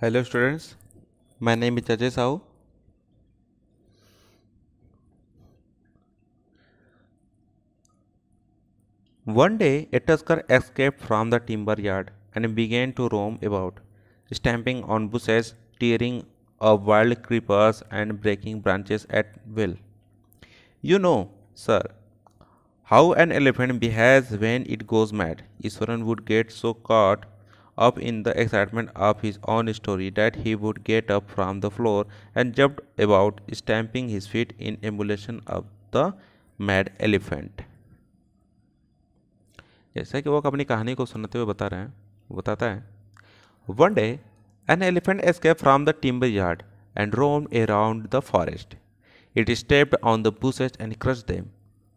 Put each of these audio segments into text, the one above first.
Hello students, my name is Ajay Sahu. One day a tusker escaped from the timber yard and began to roam about, stamping on bushes, tearing up wild creepers and breaking branches at will. You know, sir, how an elephant behaves when it goes mad. Iswaran would get so caught up in the excitement of his own story that he would get up from the floor and jumped about stamping his feet in emulation of the mad elephant जैसा कि वो अपनी कहानी को सुनते हुए बता रहे हैं बताता है one day an elephant escape from the timber yard and roam around the forest it stepped on the bushes and crush them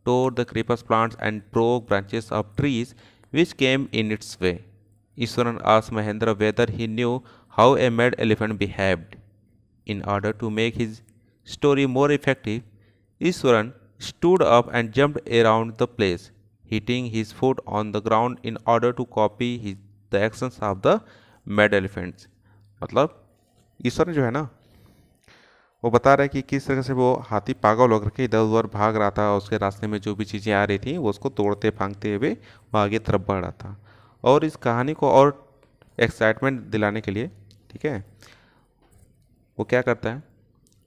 tore the creepers plants and broke branches of trees which came in its way Iswaran asked Mahendra whether he knew how a mad elephant behaved. In order to make his story more effective, Iswaran stood up and jumped around the place, hitting his foot on the ground in order to copy his, the actions of the mad elephants. मतलब ईश्वरन जो है ना वो बता रहा है कि किस तरह से वो हाथी पागल होकर के इधर उधर भाग रहा था उसके रास्ते में जो भी चीज़ें आ रही थी वो उसको तोड़ते फांगते हुए वो आगे तरफ बढ़ रहा था और इस कहानी को और एक्साइटमेंट दिलाने के लिए ठीक है वो क्या करता है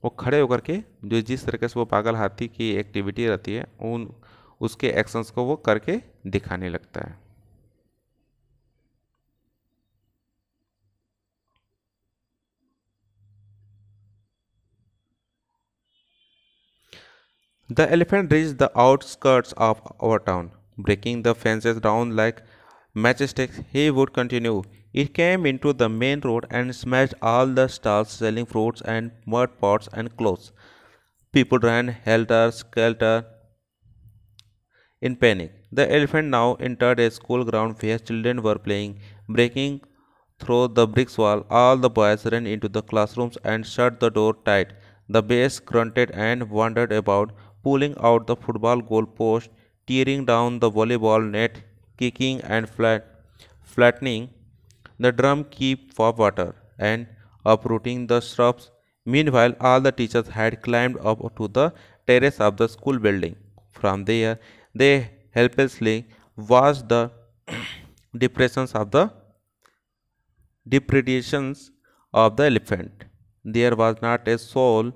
वो खड़े होकर के जो जिस तरीके से वो पागल हाथी की एक्टिविटी रहती है उन उसके एक्शंस को वो करके दिखाने लगता है the elephant reached the outskirts of our town breaking the fences down like majestic he would continue. It came into the main road and smashed all the stalls selling fruits and mud pots and clothes. People ran helter skelter in panic. The elephant now entered a school ground where children were playing, breaking through the brick wall. All the boys ran into the classrooms and shut the door tight. The bears grunted and wandered about, pulling out the football goal post, tearing down the volleyball net, kicking and flat, flattening the drum keep for water and uprooting the shrubs. Meanwhile, all the teachers had climbed up to the terrace of the school building. From there, they helplessly watched the depressions of the depredations of the elephant. There was not a soul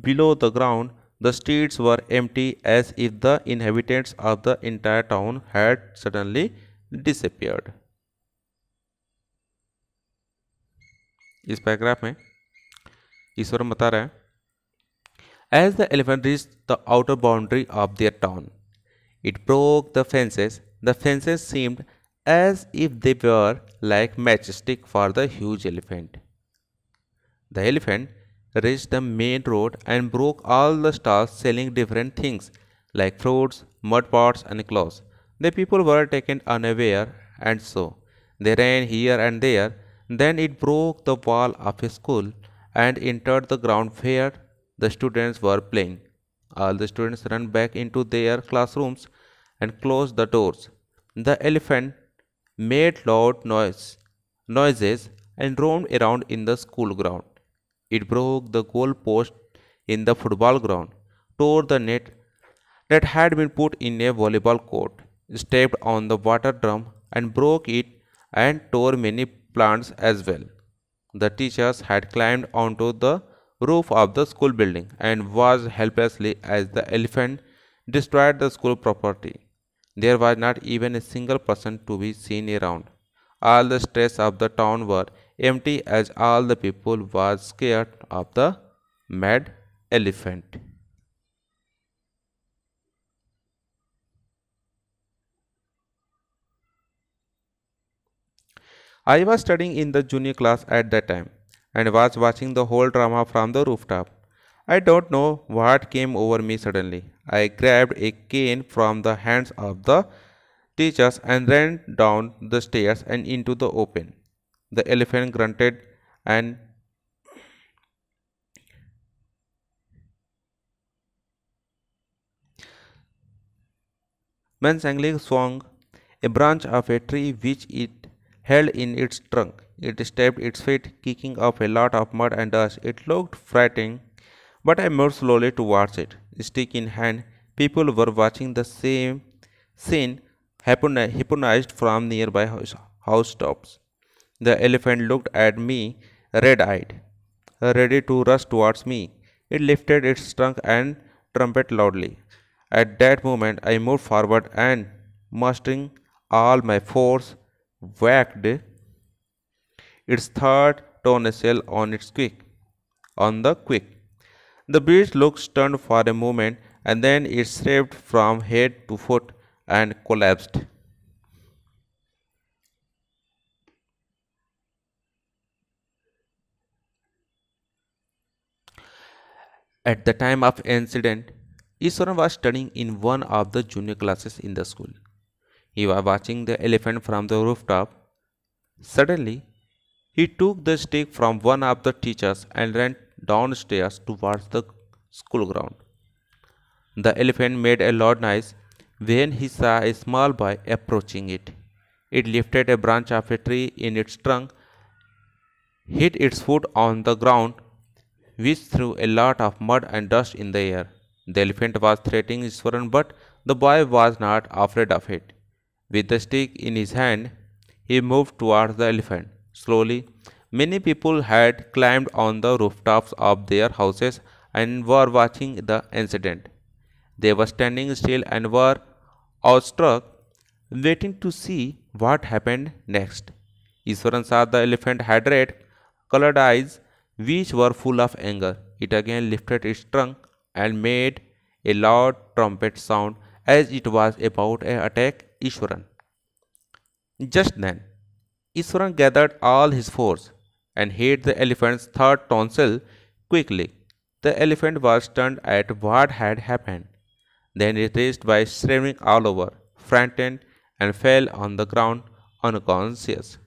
below the ground the streets were empty as if the inhabitants of the entire town had suddenly disappeared. इस paragraph में ईश्वरम बता रहा है as the elephant reach the outer boundary of their town it broke the fences the fences seemed as if they were like match stick for the huge elephant the elephant reached the main road and broke all the stalls selling different things like fruits, mud pots, and clothes. The people were taken unaware, and so they ran here and there. Then it broke the wall of a school and entered the ground where the students were playing. All the students ran back into their classrooms and closed the doors. The elephant made loud noise, noises and roamed around in the school ground. It broke the goal post in the football ground, tore the net that had been put in a volleyball court, stepped on the water drum and broke it and tore many plants as well. The teachers had climbed onto the roof of the school building and was helplessly as the elephant destroyed the school property. There was not even a single person to be seen around. All the streets of the town were empty as all the people were scared of the mad elephant. I was studying in the junior class at that time and was watching the whole drama from the rooftop. I don't know what came over me suddenly. I grabbed a cane from the hands of the teachers and ran down the stairs and into the open. The elephant grunted and Mansangling swung a branch of a tree which it held in its trunk. It stepped its feet, kicking up a lot of mud and dust. It looked frightening, but I moved slowly towards it. Stick in hand, people were watching the same scene hypnotized from nearby housetops. The elephant looked at me red eyed, ready to rush towards me. It lifted its trunk and trumpeted loudly. At that moment, I moved forward and, mustering all my force, whacked its third tornado on its quick. On the quick, the beast looked stunned for a moment, and then it swerved from head to foot and collapsed. At the time of incident, Iswaran was studying in one of the junior classes in the school. He was watching the elephant from the rooftop. Suddenly, he took the stick from one of the teachers and ran downstairs towards the school ground. The elephant made a loud noise when he saw a small boy approaching it. It lifted a branch of a tree in its trunk, hit its foot on the ground, which threw a lot of mud and dust in the air. The elephant was threatening Iswaran, but the boy was not afraid of it. With the stick in his hand, he moved towards the elephant. Slowly, many people had climbed on the rooftops of their houses and were watching the incident. They were standing still and were awestruck, waiting to see what happened next. Iswaran saw the elephant had red colored eyes which were full of anger. It again lifted its trunk and made a loud trumpet sound as it was about to attack Ishwaran. Just then, Ishwaran gathered all his force and hit the elephant's third tonsil quickly. The elephant was stunned at what had happened, then raised by screaming all over, frightened, and fell on the ground unconscious.